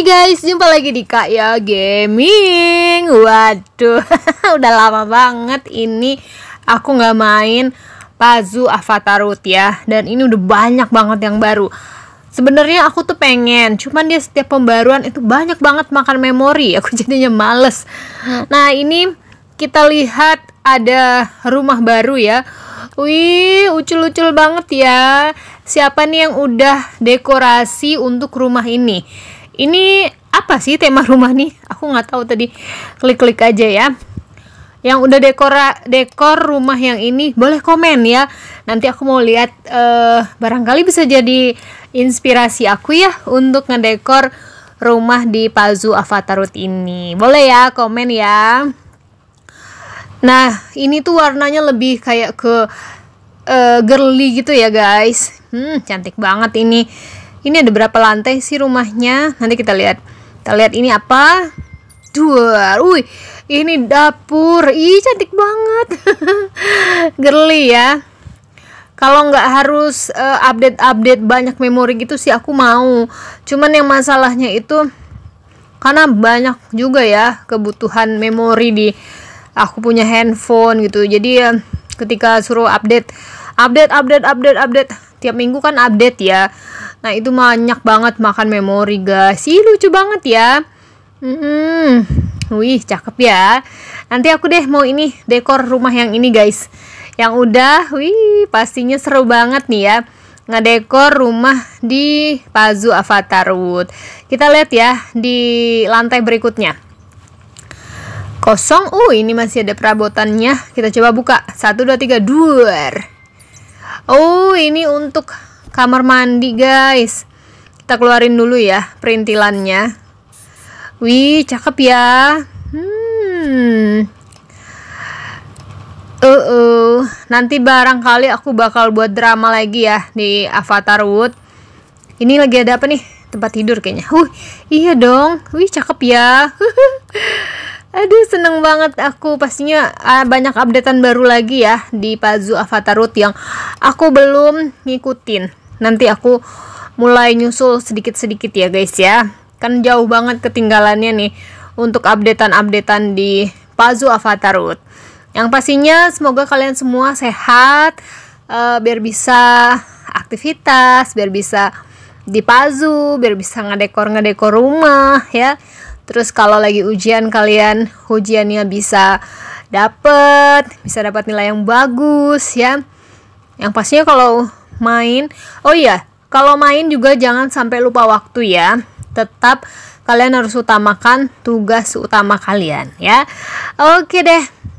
Oke guys, jumpa lagi di Kak Ya Gaming. Waduh, udah lama banget ini aku nggak main Pazu Avatar Root ya. Dan ini udah banyak banget yang baru. Sebenarnya aku tuh pengen, cuman dia setiap pembaruan itu banyak banget makan memori. Aku jadinya males. Nah ini kita lihat ada rumah baru ya. Wih, lucu-lucu banget ya. Siapa nih yang udah dekorasi untuk rumah ini? ini apa sih tema rumah nih aku nggak tahu tadi klik-klik aja ya yang udah dekora dekor rumah yang ini boleh komen ya nanti aku mau lihat uh, barangkali bisa jadi inspirasi aku ya untuk ngedekor rumah di Pazu Avatarut ini boleh ya komen ya nah ini tuh warnanya lebih kayak ke uh, girly gitu ya guys hmm cantik banget ini ini ada berapa lantai sih rumahnya? Nanti kita lihat. Kita lihat ini apa? Duar. Wih, ini dapur. Ih, cantik banget. Girly ya. Kalau nggak harus eh, update-update uh, banyak memori gitu sih aku mau. Cuman yang masalahnya itu karena banyak juga ya kebutuhan memori di aku punya handphone gitu. Jadi ya, ketika suruh update update update update update tiap minggu kan update ya Nah itu banyak banget makan memori guys. Ih lucu banget ya. Hmm, wih cakep ya. Nanti aku deh mau ini dekor rumah yang ini guys. Yang udah, wih pastinya seru banget nih ya ngedekor rumah di Pazu Avatar Wood. Kita lihat ya di lantai berikutnya. Kosong. Uh, ini masih ada perabotannya. Kita coba buka. 1 2 3 duar. Oh, ini untuk kamar mandi guys kita keluarin dulu ya perintilannya wih cakep ya hmm uh -uh. nanti barangkali aku bakal buat drama lagi ya di Avatar Wood ini lagi ada apa nih tempat tidur kayaknya uh iya dong wih cakep ya Aduh seneng banget aku pastinya uh, banyak updatean baru lagi ya di Pazu Avatar Root yang aku belum ngikutin nanti aku mulai nyusul sedikit-sedikit ya guys ya kan jauh banget ketinggalannya nih untuk updatean-updatean di Pazu Avatarut. yang pastinya semoga kalian semua sehat uh, biar bisa aktivitas biar bisa di Pazu biar bisa ngedekor ngedekor rumah ya terus kalau lagi ujian kalian ujiannya bisa dapet bisa dapat nilai yang bagus ya yang pastinya kalau main. Oh iya, kalau main juga jangan sampai lupa waktu ya. Tetap kalian harus utamakan tugas utama kalian ya. Oke deh.